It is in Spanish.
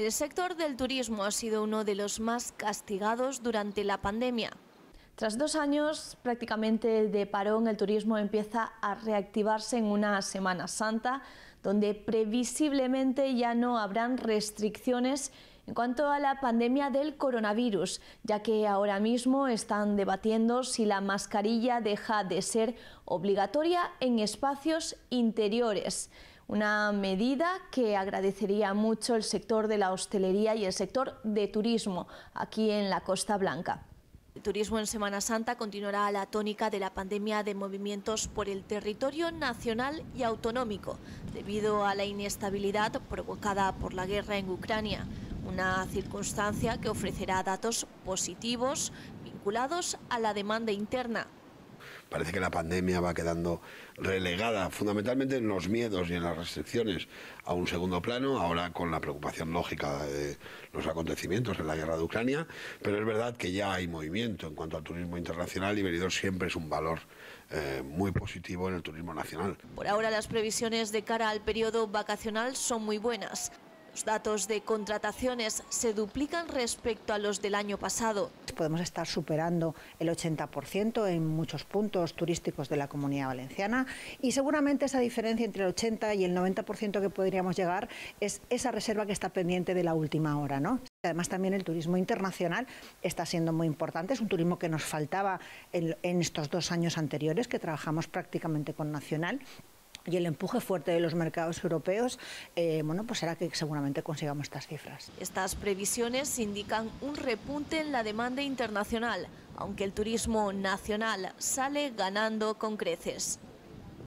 El sector del turismo ha sido uno de los más castigados durante la pandemia. Tras dos años prácticamente de parón, el turismo empieza a reactivarse en una Semana Santa, donde previsiblemente ya no habrán restricciones en cuanto a la pandemia del coronavirus, ya que ahora mismo están debatiendo si la mascarilla deja de ser obligatoria en espacios interiores. Una medida que agradecería mucho el sector de la hostelería y el sector de turismo aquí en la Costa Blanca. El turismo en Semana Santa continuará la tónica de la pandemia de movimientos por el territorio nacional y autonómico, debido a la inestabilidad provocada por la guerra en Ucrania, una circunstancia que ofrecerá datos positivos vinculados a la demanda interna, parece que la pandemia va quedando relegada fundamentalmente en los miedos y en las restricciones a un segundo plano, ahora con la preocupación lógica de los acontecimientos en la guerra de Ucrania, pero es verdad que ya hay movimiento en cuanto al turismo internacional y venido siempre es un valor eh, muy positivo en el turismo nacional. Por ahora las previsiones de cara al periodo vacacional son muy buenas. Los datos de contrataciones se duplican respecto a los del año pasado. Podemos estar superando el 80% en muchos puntos turísticos de la comunidad valenciana y seguramente esa diferencia entre el 80 y el 90% que podríamos llegar es esa reserva que está pendiente de la última hora. ¿no? Además también el turismo internacional está siendo muy importante, es un turismo que nos faltaba en, en estos dos años anteriores que trabajamos prácticamente con Nacional y el empuje fuerte de los mercados europeos, eh, pues será que seguramente consigamos estas cifras. Estas previsiones indican un repunte en la demanda internacional, aunque el turismo nacional sale ganando con creces.